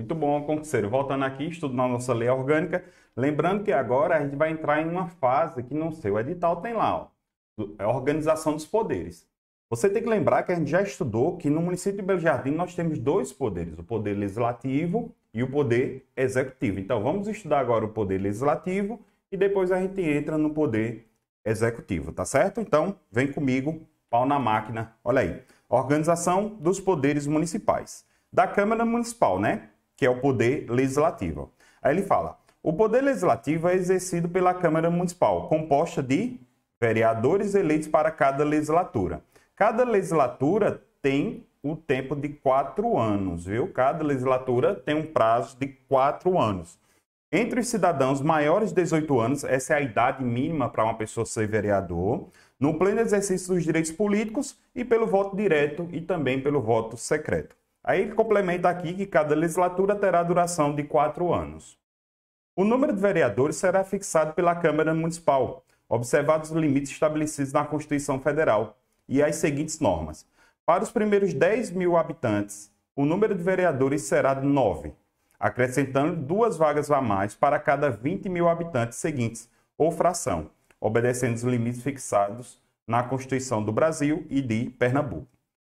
Muito bom, concurseiro. Voltando aqui, estudo na nossa lei orgânica. Lembrando que agora a gente vai entrar em uma fase que não sei o edital tem lá, ó, a é organização dos poderes. Você tem que lembrar que a gente já estudou que no município de Belo Jardim nós temos dois poderes, o poder legislativo e o poder executivo. Então vamos estudar agora o poder legislativo e depois a gente entra no poder executivo, tá certo? Então vem comigo, pau na máquina, olha aí. Organização dos poderes municipais. Da Câmara Municipal, né? que é o poder legislativo. Aí ele fala: o poder legislativo é exercido pela Câmara Municipal, composta de vereadores eleitos para cada legislatura. Cada legislatura tem o tempo de quatro anos, viu? Cada legislatura tem um prazo de quatro anos. Entre os cidadãos maiores de 18 anos, essa é a idade mínima para uma pessoa ser vereador, no pleno exercício dos direitos políticos e pelo voto direto e também pelo voto secreto. Aí ele complementa aqui que cada legislatura terá duração de quatro anos. O número de vereadores será fixado pela Câmara Municipal, observados os limites estabelecidos na Constituição Federal e as seguintes normas. Para os primeiros 10 mil habitantes, o número de vereadores será de 9, acrescentando duas vagas a mais para cada 20 mil habitantes seguintes, ou fração, obedecendo os limites fixados na Constituição do Brasil e de Pernambuco.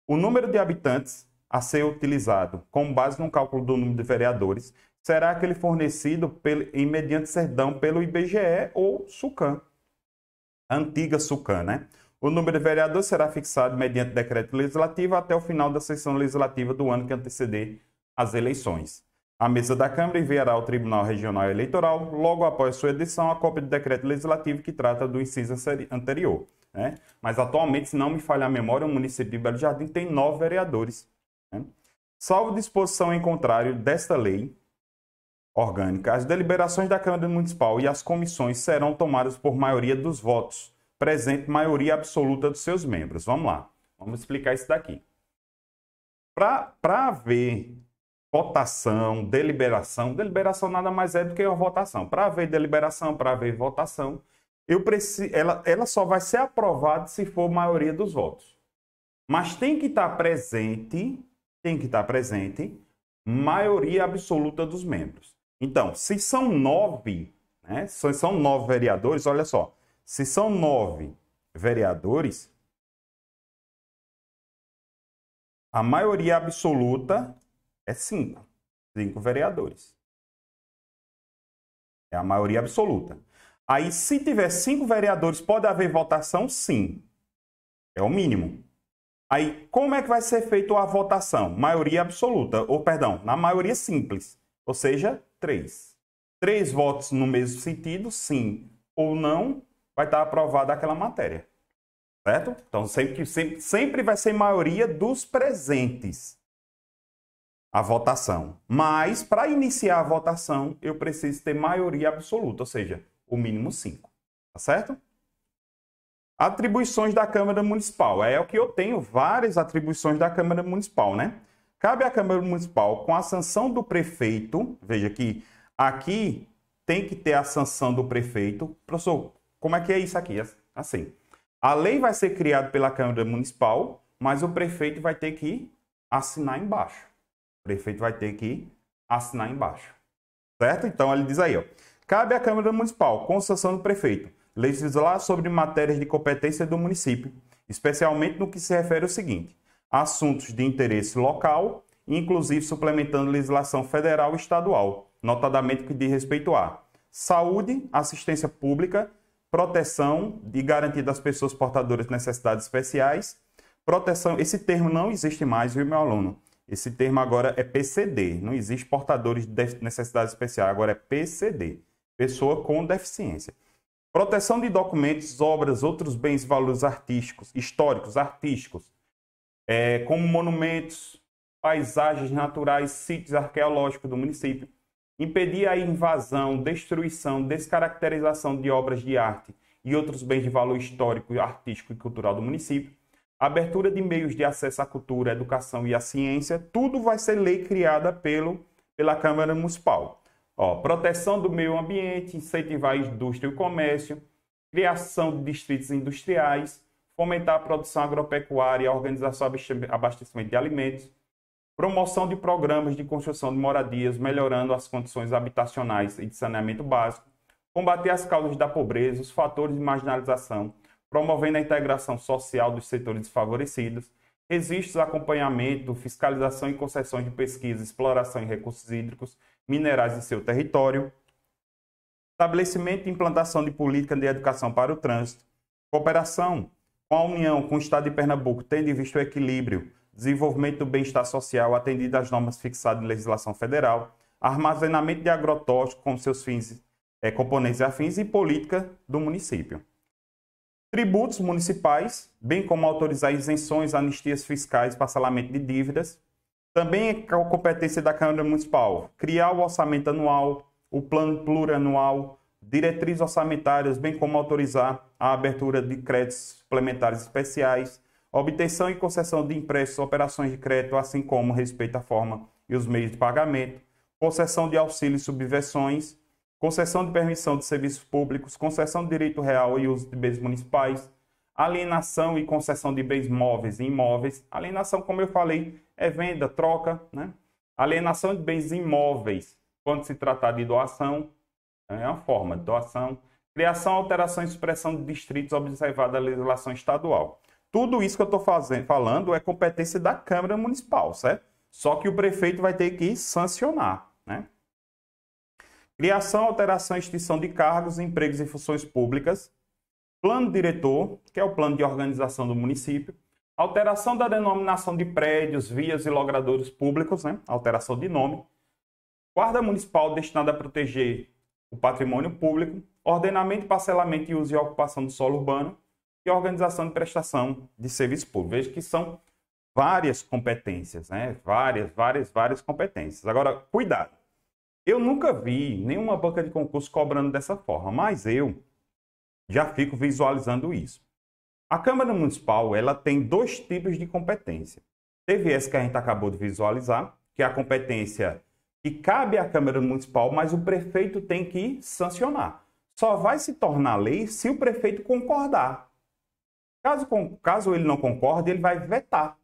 O número de habitantes a ser utilizado com base no cálculo do número de vereadores será aquele fornecido pelo, em mediante cerdão pelo IBGE ou SUCAM, antiga SUCAM, né? O número de vereadores será fixado mediante decreto legislativo até o final da sessão legislativa do ano que anteceder as eleições. A mesa da Câmara enviará ao Tribunal Regional Eleitoral, logo após sua edição, a cópia do decreto legislativo que trata do inciso anterior. Né? Mas atualmente, se não me falha a memória, o município de Belo Jardim tem nove vereadores. Né? Salvo disposição em contrário desta lei orgânica, as deliberações da Câmara Municipal e as comissões serão tomadas por maioria dos votos, presente maioria absoluta dos seus membros. Vamos lá, vamos explicar isso daqui. Para haver votação, deliberação, deliberação nada mais é do que uma votação. Para haver deliberação, para haver votação, eu ela, ela só vai ser aprovada se for maioria dos votos. Mas tem que estar presente tem que estar presente maioria absoluta dos membros. Então, se são nove, né, se são nove vereadores, olha só, se são nove vereadores, a maioria absoluta é cinco, cinco vereadores. É a maioria absoluta. Aí, se tiver cinco vereadores, pode haver votação? Sim. É o mínimo. Aí, como é que vai ser feita a votação? Maioria absoluta, ou perdão, na maioria simples, ou seja, três. Três votos no mesmo sentido, sim ou não, vai estar aprovada aquela matéria. Certo? Então, sempre, sempre, sempre vai ser maioria dos presentes a votação. Mas, para iniciar a votação, eu preciso ter maioria absoluta, ou seja, o mínimo cinco. Tá certo? Atribuições da Câmara Municipal. É o que eu tenho várias atribuições da Câmara Municipal, né? Cabe à Câmara Municipal, com a sanção do prefeito, veja que aqui tem que ter a sanção do prefeito. Professor, como é que é isso aqui? Assim, a lei vai ser criada pela Câmara Municipal, mas o prefeito vai ter que assinar embaixo. O prefeito vai ter que assinar embaixo. Certo? Então ele diz aí, ó. Cabe à Câmara Municipal, com sanção do prefeito, legislar sobre matérias de competência do município, especialmente no que se refere ao seguinte: assuntos de interesse local, inclusive suplementando legislação federal e estadual, notadamente que diz respeito a saúde, assistência pública, proteção e garantia das pessoas portadoras de necessidades especiais. Proteção, esse termo não existe mais, viu, meu aluno? Esse termo agora é PCD, não existe portadores de necessidade especial, agora é PCD, pessoa com deficiência. Proteção de documentos, obras, outros bens e valores artísticos, históricos, artísticos, é, como monumentos, paisagens naturais, sítios arqueológicos do município. Impedir a invasão, destruição, descaracterização de obras de arte e outros bens de valor histórico, artístico e cultural do município. Abertura de meios de acesso à cultura, à educação e à ciência. Tudo vai ser lei criada pelo, pela Câmara Municipal. Ó, proteção do meio ambiente, incentivar a indústria e o comércio, criação de distritos industriais, fomentar a produção agropecuária e a organização do abastecimento de alimentos, promoção de programas de construção de moradias, melhorando as condições habitacionais e de saneamento básico, combater as causas da pobreza, os fatores de marginalização, promovendo a integração social dos setores desfavorecidos, registros, acompanhamento, fiscalização e concessões de pesquisa, exploração e recursos hídricos, minerais em seu território, estabelecimento e implantação de política de educação para o trânsito, cooperação com a União, com o Estado de Pernambuco, tendo em vista o equilíbrio, desenvolvimento do bem-estar social atendido às normas fixadas em legislação federal, armazenamento de agrotóxicos com seus fins, é, componentes afins e política do município. Tributos municipais, bem como autorizar isenções, anistias fiscais, parcelamento de dívidas, também é a competência da Câmara Municipal criar o orçamento anual, o plano plurianual, diretrizes orçamentárias, bem como autorizar a abertura de créditos suplementares especiais, obtenção e concessão de empréstimos, operações de crédito, assim como respeito à forma e os meios de pagamento, concessão de auxílios, e subvenções, concessão de permissão de serviços públicos, concessão de direito real e uso de bens municipais, alienação e concessão de bens móveis e imóveis. Alienação, como eu falei, é venda, troca, né? Alienação de bens imóveis, quando se tratar de doação, é uma forma de doação. Criação, alteração e expressão de distritos observada a legislação estadual. Tudo isso que eu estou falando é competência da Câmara Municipal, certo? Só que o prefeito vai ter que sancionar, né? Criação, alteração e extinção de cargos, empregos e funções públicas, plano diretor, que é o plano de organização do município, alteração da denominação de prédios, vias e logradouros públicos, né? alteração de nome, guarda municipal destinada a proteger o patrimônio público, ordenamento, parcelamento e uso e ocupação do solo urbano e organização de prestação de serviço público. Veja que são várias competências, né? Várias, várias, várias competências. Agora, cuidado. Eu nunca vi nenhuma banca de concurso cobrando dessa forma, mas eu já fico visualizando isso. A Câmara Municipal ela tem dois tipos de competência. Teve essa que a gente acabou de visualizar, que é a competência que cabe à Câmara Municipal, mas o prefeito tem que sancionar. Só vai se tornar lei se o prefeito concordar. Caso, caso ele não concorde, ele vai vetar.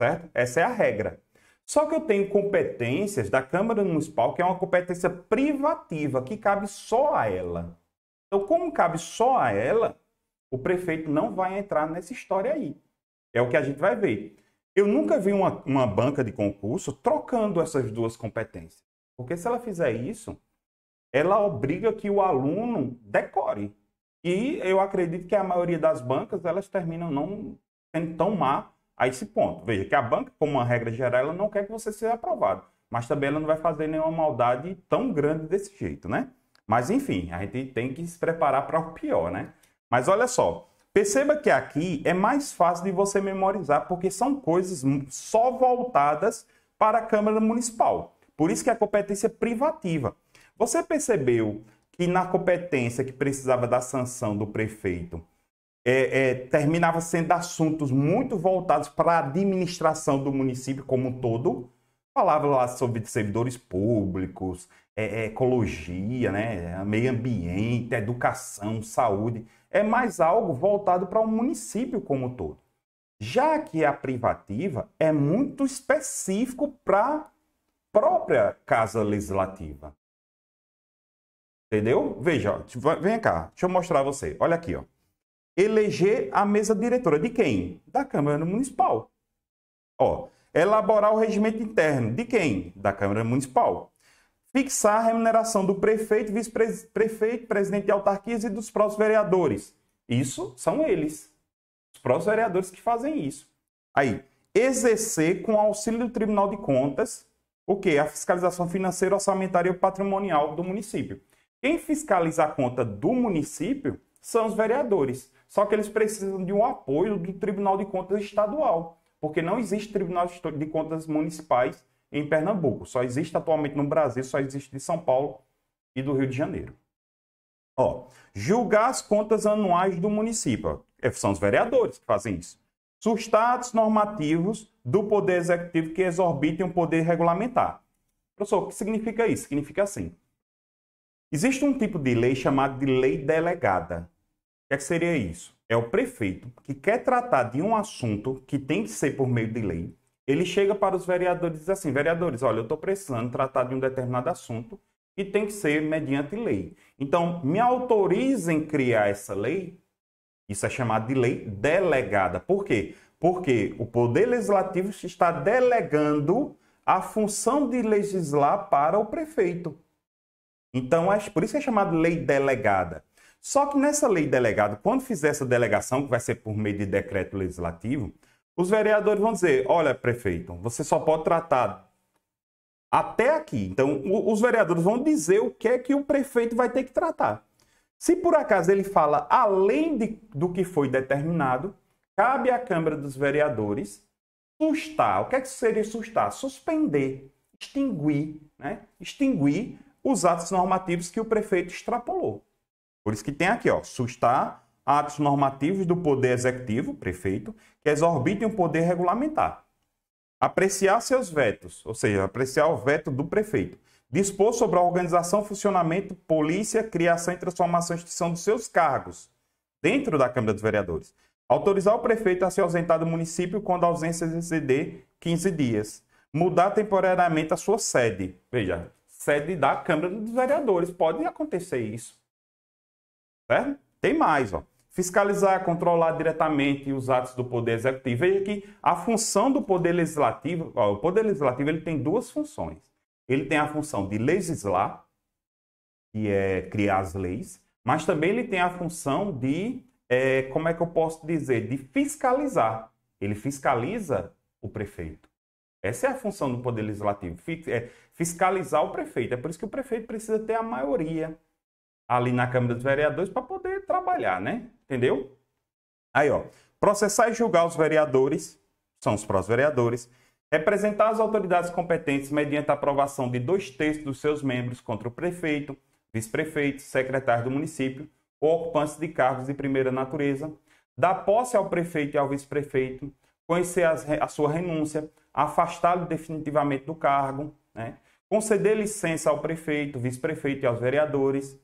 Certo? Essa é a regra. Só que eu tenho competências da Câmara Municipal, que é uma competência privativa, que cabe só a ela. Então, como cabe só a ela, o prefeito não vai entrar nessa história aí. É o que a gente vai ver. Eu nunca vi uma, uma banca de concurso trocando essas duas competências. Porque se ela fizer isso, ela obriga que o aluno decore. E eu acredito que a maioria das bancas, elas terminam não sendo tão má a esse ponto. Veja que a banca, como uma regra geral, ela não quer que você seja aprovado. Mas também ela não vai fazer nenhuma maldade tão grande desse jeito, né? Mas enfim, a gente tem que se preparar para o pior, né? Mas olha só, perceba que aqui é mais fácil de você memorizar porque são coisas só voltadas para a Câmara Municipal. Por isso que é a competência privativa. Você percebeu que na competência que precisava da sanção do prefeito, é, é, terminava sendo assuntos muito voltados para a administração do município como um todo. Falava lá sobre servidores públicos, é, é, ecologia, né? É meio ambiente, educação, saúde. É mais algo voltado para o um município como um todo. Já que a privativa é muito específico para a própria casa legislativa. Entendeu? Veja, tipo, vem cá, deixa eu mostrar a você. Olha aqui, ó. Eleger a mesa diretora de quem? Da Câmara Municipal. Ó, elaborar o regimento interno de quem? Da Câmara Municipal fixar a remuneração do prefeito, vice-prefeito, presidente de autarquias e dos próprios vereadores. Isso são eles, os próprios vereadores que fazem isso. Aí, exercer com auxílio do Tribunal de Contas o que? A fiscalização financeira, orçamentária e patrimonial do município. Quem fiscaliza a conta do município são os vereadores. Só que eles precisam de um apoio do Tribunal de Contas Estadual, porque não existe Tribunal de Contas Municipais em Pernambuco. Só existe atualmente no Brasil, só existe de São Paulo e do Rio de Janeiro. Ó, julgar as contas anuais do município. É, são os vereadores que fazem isso. Sustatos normativos do Poder Executivo que exorbitem o poder regulamentar. Professor, o que significa isso? Significa assim. Existe um tipo de lei chamada de lei delegada. O que, é que seria isso? É o prefeito que quer tratar de um assunto que tem que ser por meio de lei ele chega para os vereadores e diz assim: vereadores, olha, eu estou precisando tratar de um determinado assunto e tem que ser mediante lei. Então, me autorizem criar essa lei. Isso é chamado de lei delegada. Por quê? Porque o Poder Legislativo está delegando a função de legislar para o prefeito. Então, é, por isso é chamado lei delegada. Só que nessa lei delegada, quando fizer essa delegação, que vai ser por meio de decreto legislativo, os vereadores vão dizer: olha, prefeito, você só pode tratar até aqui. Então, os vereadores vão dizer o que é que o prefeito vai ter que tratar. Se por acaso ele fala além de, do que foi determinado, cabe à Câmara dos Vereadores sustar. O que, é que seria sustar? Suspender, extinguir, né? Extinguir os atos normativos que o prefeito extrapolou. Por isso que tem aqui, ó, sustar atos normativos do poder executivo, prefeito, que exorbitem o poder regulamentar. Apreciar seus vetos, ou seja, apreciar o veto do prefeito. Dispor sobre a organização, funcionamento, polícia, criação e transformação e instituição dos seus cargos dentro da Câmara dos Vereadores. Autorizar o prefeito a se ausentar do município quando a ausência exceder 15 dias. Mudar temporariamente a sua sede. Veja, sede da Câmara dos Vereadores. Pode acontecer isso. Certo? Tem mais, ó fiscalizar, controlar diretamente os atos do poder executivo. Veja que a função do poder legislativo, ó, o poder legislativo ele tem duas funções. Ele tem a função de legislar, que é criar as leis, mas também ele tem a função de, é, como é que eu posso dizer, de fiscalizar. Ele fiscaliza o prefeito. Essa é a função do poder legislativo, é, fiscalizar o prefeito. É por isso que o prefeito precisa ter a maioria ali na Câmara dos Vereadores para poder trabalhar, né? Entendeu? Aí, ó. Processar e julgar os vereadores, são os pró-vereadores, representar as autoridades competentes mediante a aprovação de dois terços dos seus membros contra o prefeito, vice-prefeito, secretário do município ou ocupantes de cargos de primeira natureza, dar posse ao prefeito e ao vice-prefeito, conhecer as, a sua renúncia, afastá-lo definitivamente do cargo, né? conceder licença ao prefeito, vice-prefeito e aos vereadores,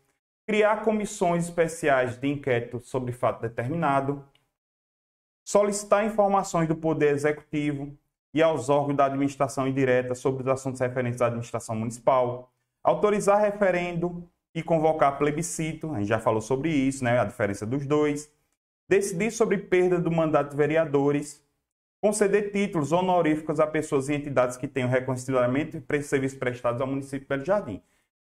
criar comissões especiais de inquérito sobre fato determinado, solicitar informações do Poder Executivo e aos órgãos da administração indireta sobre os assuntos referentes à administração municipal, autorizar referendo e convocar plebiscito, a gente já falou sobre isso, né, a diferença dos dois, decidir sobre perda do mandato de vereadores, conceder títulos honoríficos a pessoas e entidades que tenham reconhecimento e serviços prestados ao município de Belo Jardim.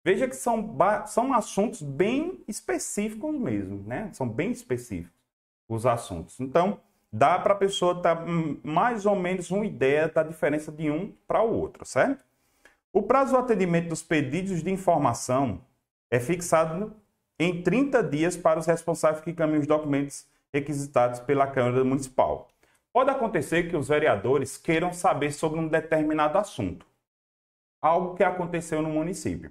Veja que são, são assuntos bem específicos mesmo, né? São bem específicos os assuntos. Então, dá para a pessoa ter tá, hum, mais ou menos uma ideia da diferença de um para o outro, certo? O prazo de atendimento dos pedidos de informação é fixado em 30 dias para os responsáveis que encaminham os documentos requisitados pela Câmara Municipal. Pode acontecer que os vereadores queiram saber sobre um determinado assunto, algo que aconteceu no município.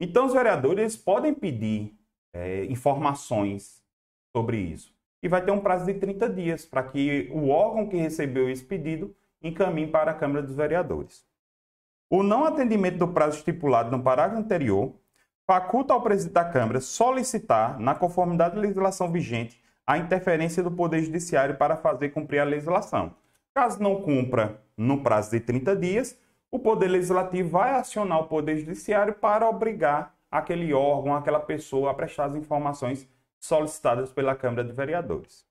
Então, os vereadores podem pedir é, informações sobre isso. E vai ter um prazo de 30 dias para que o órgão que recebeu esse pedido encaminhe para a Câmara dos Vereadores. O não atendimento do prazo estipulado no parágrafo anterior faculta ao presidente da Câmara solicitar, na conformidade da legislação vigente, a interferência do Poder Judiciário para fazer cumprir a legislação. Caso não cumpra no prazo de 30 dias, o Poder Legislativo vai acionar o Poder Judiciário para obrigar aquele órgão, aquela pessoa a prestar as informações solicitadas pela Câmara de Vereadores.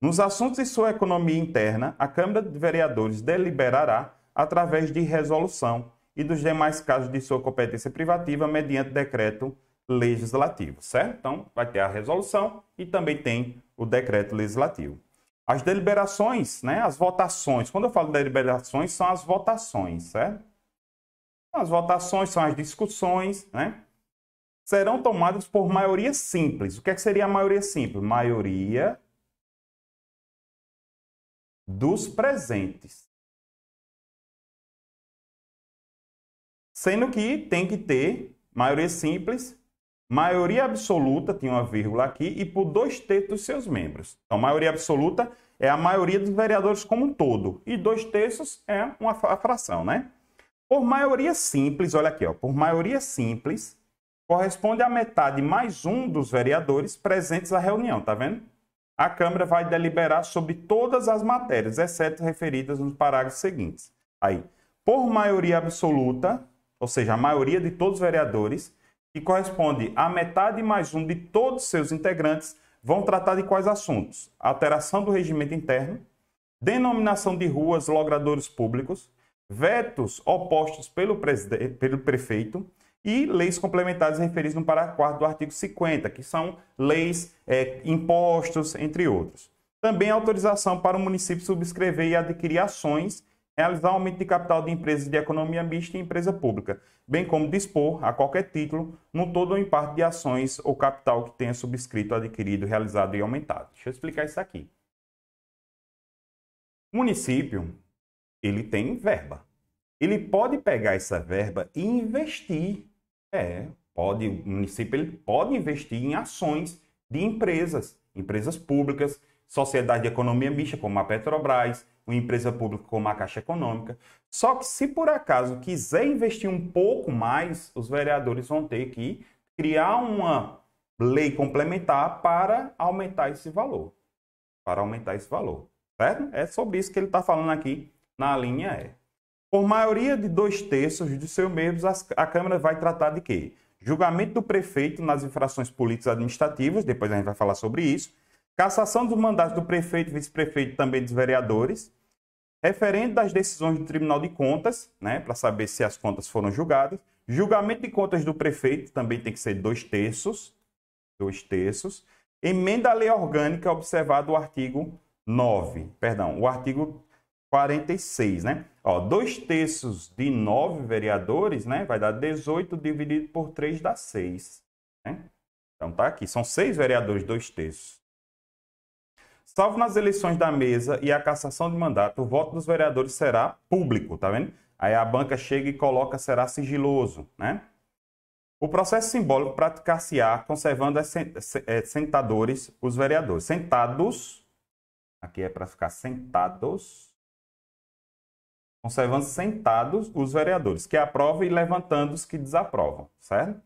Nos assuntos de sua economia interna, a Câmara de Vereadores deliberará através de resolução e dos demais casos de sua competência privativa mediante decreto legislativo, certo? Então, vai ter a resolução e também tem o decreto legislativo. As deliberações, né? As votações. Quando eu falo deliberações, são as votações, certo? As votações são as discussões, né? Serão tomadas por maioria simples. O que, é que seria a maioria simples? Maioria dos presentes. Sendo que tem que ter maioria simples Maioria absoluta tinha uma vírgula aqui e por dois terços dos seus membros. Então, maioria absoluta é a maioria dos vereadores como um todo e dois terços é uma fração, né? Por maioria simples, olha aqui, ó, por maioria simples corresponde à metade mais um dos vereadores presentes à reunião, tá vendo? A Câmara vai deliberar sobre todas as matérias, exceto referidas nos parágrafos seguintes. Aí, por maioria absoluta, ou seja, a maioria de todos os vereadores que corresponde à metade mais um de todos seus integrantes, vão tratar de quais assuntos? Alteração do regimento interno, denominação de ruas, logradores públicos, vetos opostos pelo, pelo prefeito e leis complementares referidas no parágrafo 4 do artigo 50, que são leis, é, impostos, entre outros. Também autorização para o município subscrever e adquirir ações realizar aumento de capital de empresas de economia mista e empresa pública, bem como dispor, a qualquer título, no todo ou em parte de ações ou capital que tenha subscrito, adquirido, realizado e aumentado. Deixa eu explicar isso aqui. O município, ele tem verba. Ele pode pegar essa verba e investir. É, pode, o município ele pode investir em ações de empresas, empresas públicas, sociedade de economia mista, como a Petrobras, uma empresa pública como a Caixa Econômica. Só que se por acaso quiser investir um pouco mais, os vereadores vão ter que criar uma lei complementar para aumentar esse valor. Para aumentar esse valor. Certo? É sobre isso que ele está falando aqui na linha E. Por maioria de dois terços de seus membros, a Câmara vai tratar de quê? Julgamento do prefeito nas infrações políticas administrativas, depois a gente vai falar sobre isso cassação dos mandatos do prefeito e vice-prefeito também dos vereadores, referendo das decisões do Tribunal de Contas, né, para saber se as contas foram julgadas, julgamento de contas do prefeito também tem que ser dois terços, dois terços, emenda à lei orgânica observado o artigo 9, perdão, o artigo 46, né? Ó, dois terços de nove vereadores, né? Vai dar 18 dividido por 3 dá 6, né? Então tá aqui, são seis vereadores, dois terços. Salvo nas eleições da mesa e a cassação de mandato, o voto dos vereadores será público, tá vendo? Aí a banca chega e coloca será sigiloso, né? O processo simbólico praticar-se-á conservando as eh, sentadores, os vereadores. Sentados, aqui é para ficar sentados, conservando sentados os vereadores, que aprovam e levantando os que desaprovam, certo?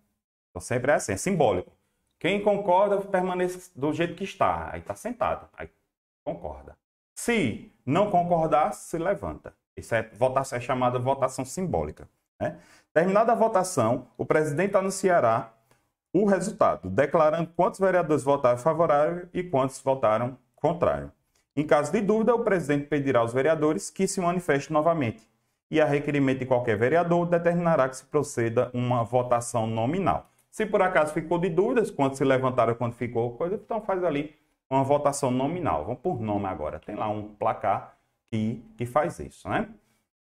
Então sempre é assim, é simbólico. Quem concorda permanece do jeito que está, aí está sentado. Aí concorda. Se não concordar, se levanta. Isso é, votação, é chamada votação simbólica. Né? Terminada a votação, o presidente anunciará o resultado, declarando quantos vereadores votaram favorável e quantos votaram contrário. Em caso de dúvida, o presidente pedirá aos vereadores que se manifestem novamente e, a requerimento de qualquer vereador, determinará que se proceda uma votação nominal. Se por acaso ficou de dúvidas, quando se levantaram, quando ficou coisa, então faz ali uma votação nominal. Vamos por nome agora. Tem lá um placar que, que faz isso, né?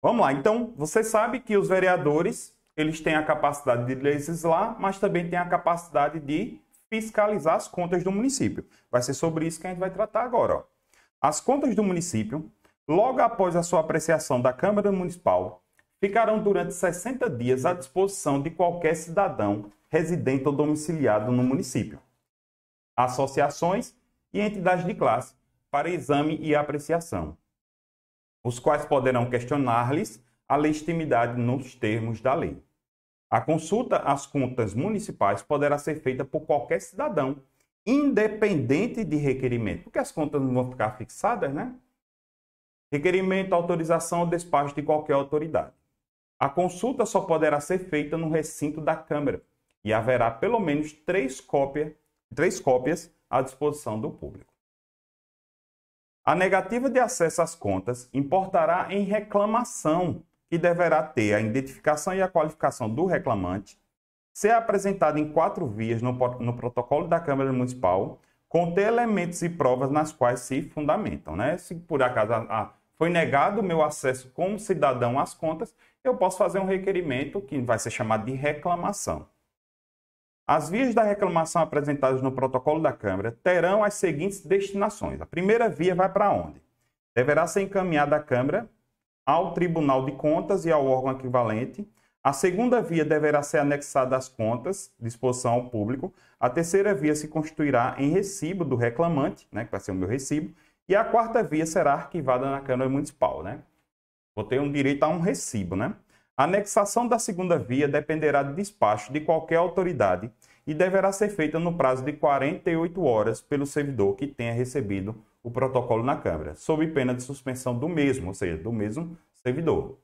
Vamos lá. Então, você sabe que os vereadores, eles têm a capacidade de legislar, mas também têm a capacidade de fiscalizar as contas do município. Vai ser sobre isso que a gente vai tratar agora. Ó. As contas do município, logo após a sua apreciação da Câmara Municipal, ficarão durante 60 dias à disposição de qualquer cidadão residente ou domiciliado no município. Associações e entidades de classe para exame e apreciação, os quais poderão questionar-lhes a legitimidade nos termos da lei. A consulta às contas municipais poderá ser feita por qualquer cidadão, independente de requerimento, porque as contas não vão ficar fixadas, né? Requerimento, autorização ou despacho de qualquer autoridade. A consulta só poderá ser feita no recinto da Câmara e haverá pelo menos três, cópia, três cópias à disposição do público. A negativa de acesso às contas importará em reclamação, que deverá ter a identificação e a qualificação do reclamante, ser apresentada em quatro vias no, no protocolo da Câmara Municipal, conter elementos e provas nas quais se fundamentam. Né? Se por acaso foi negado o meu acesso como cidadão às contas, eu posso fazer um requerimento que vai ser chamado de reclamação. As vias da reclamação apresentadas no protocolo da Câmara terão as seguintes destinações. A primeira via vai para onde? Deverá ser encaminhada à Câmara, ao Tribunal de Contas e ao órgão equivalente. A segunda via deverá ser anexada às contas, disposição ao público. A terceira via se constituirá em recibo do reclamante, né, que vai ser o meu recibo. E a quarta via será arquivada na Câmara Municipal. Né? Vou ter um direito a um recibo. Né? A anexação da segunda via dependerá de despacho de qualquer autoridade e deverá ser feita no prazo de 48 horas pelo servidor que tenha recebido o protocolo na Câmara, sob pena de suspensão do mesmo, ou seja, do mesmo servidor.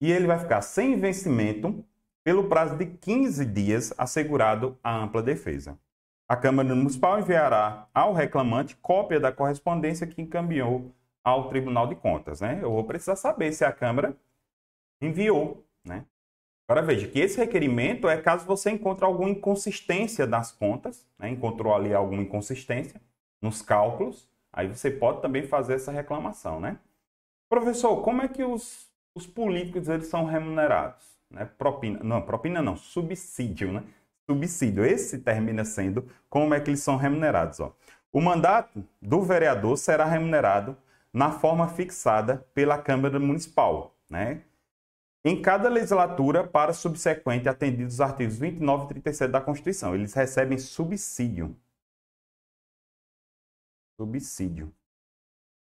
E ele vai ficar sem vencimento pelo prazo de 15 dias assegurado a ampla defesa. A Câmara Municipal enviará ao reclamante cópia da correspondência que encaminhou ao Tribunal de Contas, né? Eu vou precisar saber se a Câmara enviou, né? Agora veja que esse requerimento é caso você encontre alguma inconsistência das contas, né? encontrou ali alguma inconsistência nos cálculos, aí você pode também fazer essa reclamação, né? Professor, como é que os, os políticos eles são remunerados? Né? Propina, não, propina não, subsídio, né? Subsídio, esse termina sendo como é que eles são remunerados, ó. O mandato do vereador será remunerado na forma fixada pela Câmara Municipal, né? Em cada legislatura, para subsequente atendidos os artigos 29 e 37 da Constituição, eles recebem subsídio. Subsídio.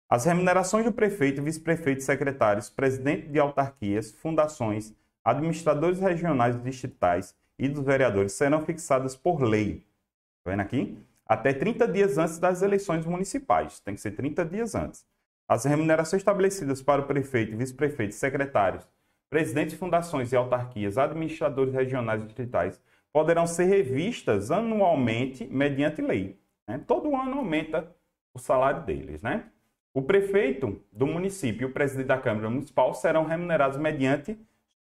As remunerações do prefeito, vice-prefeito, secretários, presidente de autarquias, fundações, administradores regionais e distritais e dos vereadores serão fixadas por lei. Tá vendo aqui? Até 30 dias antes das eleições municipais. Tem que ser 30 dias antes. As remunerações estabelecidas para o prefeito, vice-prefeito, secretários, presidentes de fundações e autarquias, administradores regionais e distritais poderão ser revistas anualmente mediante lei. Né? Todo ano aumenta o salário deles. Né? O prefeito do município e o presidente da Câmara Municipal serão remunerados mediante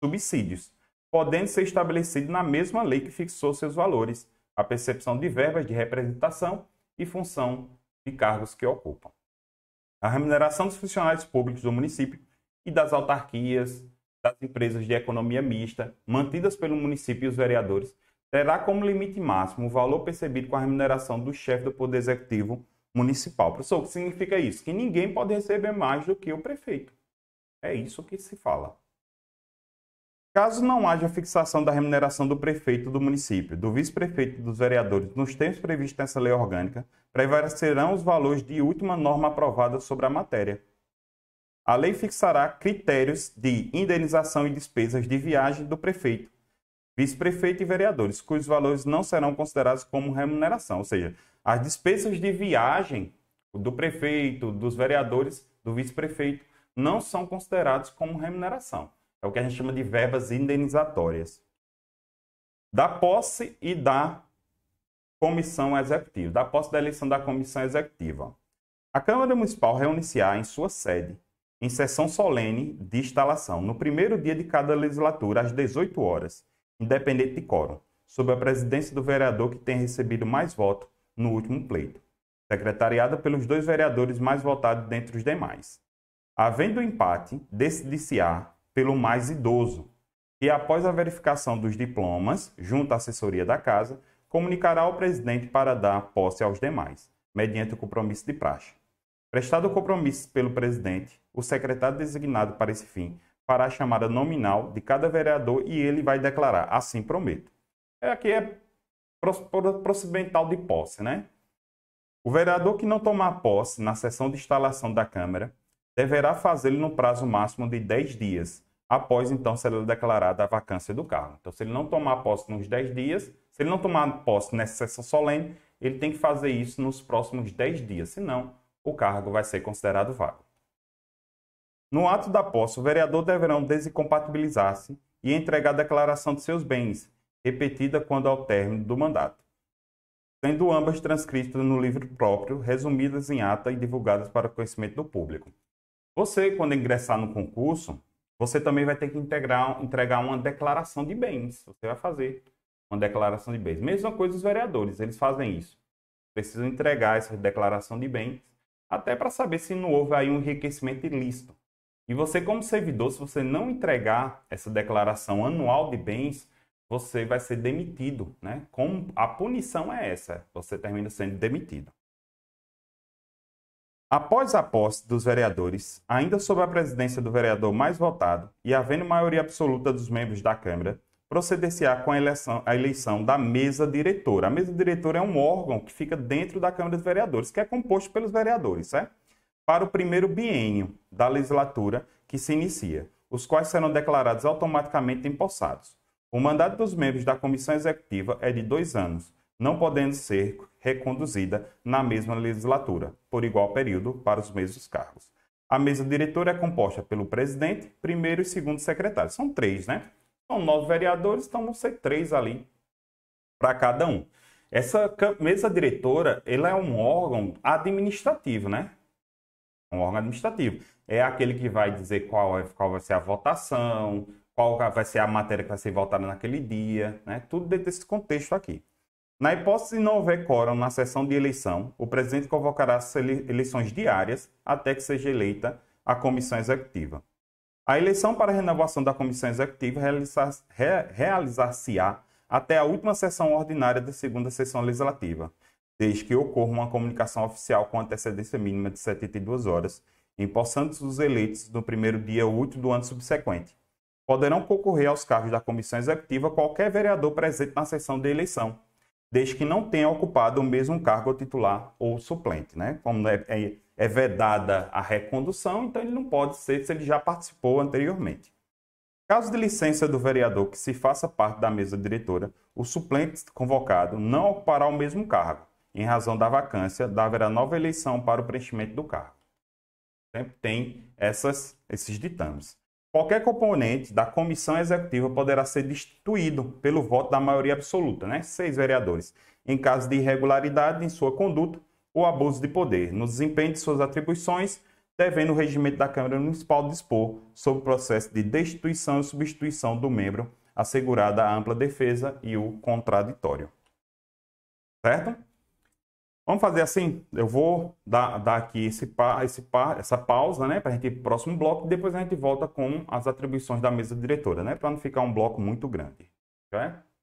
subsídios, podendo ser estabelecido na mesma lei que fixou seus valores, a percepção de verbas de representação e função de cargos que ocupam a remuneração dos funcionários públicos do município e das autarquias, das empresas de economia mista, mantidas pelo município e os vereadores, terá como limite máximo o valor percebido com a remuneração do chefe do Poder Executivo Municipal. Professor, o que significa isso? Que ninguém pode receber mais do que o prefeito. É isso que se fala. Caso não haja fixação da remuneração do prefeito do município, do vice-prefeito e dos vereadores nos termos previstos nessa lei orgânica, prevalecerão os valores de última norma aprovada sobre a matéria. A lei fixará critérios de indenização e despesas de viagem do prefeito, vice-prefeito e vereadores, cujos valores não serão considerados como remuneração, ou seja, as despesas de viagem do prefeito, dos vereadores, do vice-prefeito, não são considerados como remuneração. É o que a gente chama de verbas indenizatórias. Da posse e da comissão executiva, da posse da eleição da comissão executiva. A Câmara Municipal reunir se á em sua sede, em sessão solene de instalação, no primeiro dia de cada legislatura, às 18 horas, independente de quórum, sob a presidência do vereador que tenha recebido mais voto no último pleito, secretariada pelos dois vereadores mais votados dentre os demais. Havendo empate, decide-se-á pelo mais idoso, e após a verificação dos diplomas, junto à assessoria da casa, comunicará ao presidente para dar posse aos demais, mediante o compromisso de praxe. Prestado o compromisso pelo presidente, o secretário designado para esse fim fará a chamada nominal de cada vereador e ele vai declarar: assim prometo. É aqui é procedimental de posse, né? O vereador que não tomar posse na sessão de instalação da Câmara deverá fazê-lo no prazo máximo de 10 dias, após então ser declarada a vacância do cargo. Então, se ele não tomar posse nos 10 dias, se ele não tomar posse nessa sessão solene, ele tem que fazer isso nos próximos 10 dias, senão o cargo vai ser considerado vago. No ato da posse, o vereador deverá descompatibilizar-se e entregar a declaração de seus bens, repetida quando ao término do mandato, sendo ambas transcritas no livro próprio, resumidas em ata e divulgadas para o conhecimento do público. Você, quando ingressar no concurso, você também vai ter que integrar, entregar uma declaração de bens. Você vai fazer uma declaração de bens. Mesma coisa os vereadores, eles fazem isso. Precisam entregar essa declaração de bens, até para saber se não houve aí um enriquecimento ilícito. E você, como servidor, se você não entregar essa declaração anual de bens, você vai ser demitido, né? Como a punição é essa, você termina sendo demitido. Após a posse dos vereadores, ainda sob a presidência do vereador mais votado e havendo maioria absoluta dos membros da Câmara, proceder-se-á com a eleição, a eleição, da mesa diretora. A mesa diretora é um órgão que fica dentro da Câmara dos Vereadores, que é composto pelos vereadores, certo? Para o primeiro biênio da legislatura que se inicia, os quais serão declarados automaticamente empossados. O mandato dos membros da comissão executiva é de dois anos, não podendo ser reconduzida na mesma legislatura, por igual período, para os mesmos cargos. A mesa diretora é composta pelo presidente, primeiro e segundo secretário. São três, né? São nove vereadores, então vão ser três ali para cada um. Essa mesa diretora, ela é um órgão administrativo, né? Um órgão administrativo. É aquele que vai dizer qual, é, qual vai ser a votação, qual vai ser a matéria que vai ser votada naquele dia, né? Tudo dentro desse contexto aqui. Na hipótese de não houver quórum na sessão de eleição, o presidente convocará eleições diárias até que seja eleita a comissão executiva. A eleição para a renovação da comissão executiva realizar-se-á até a última sessão ordinária da segunda sessão legislativa, desde que ocorra uma comunicação oficial com antecedência mínima de 72 horas, empossantes os eleitos no primeiro dia útil do ano subsequente. Poderão concorrer aos cargos da comissão executiva qualquer vereador presente na sessão de eleição desde que não tenha ocupado o mesmo cargo titular ou suplente. Né? Como é, é, é vedada a recondução, então ele não pode ser se ele já participou anteriormente. Caso de licença do vereador que se faça parte da mesa diretora, o suplente convocado não ocupará o mesmo cargo. Em razão da vacância, haverá nova eleição para o preenchimento do cargo. Sempre tem essas, esses ditames. Qualquer componente da comissão executiva poderá ser destituído pelo voto da maioria absoluta, né? seis vereadores, em caso de irregularidade em sua conduta ou abuso de poder, no desempenho de suas atribuições, devendo o regimento da Câmara Municipal dispor sobre o processo de destituição e substituição do membro, assegurada a ampla defesa e o contraditório. Certo? Vamos fazer assim, eu vou dar, dar aqui esse pa, esse pa, essa pausa, né, para a gente ir para o próximo bloco, depois a gente volta com as atribuições da mesa diretora, né, para não ficar um bloco muito grande, certo? Okay?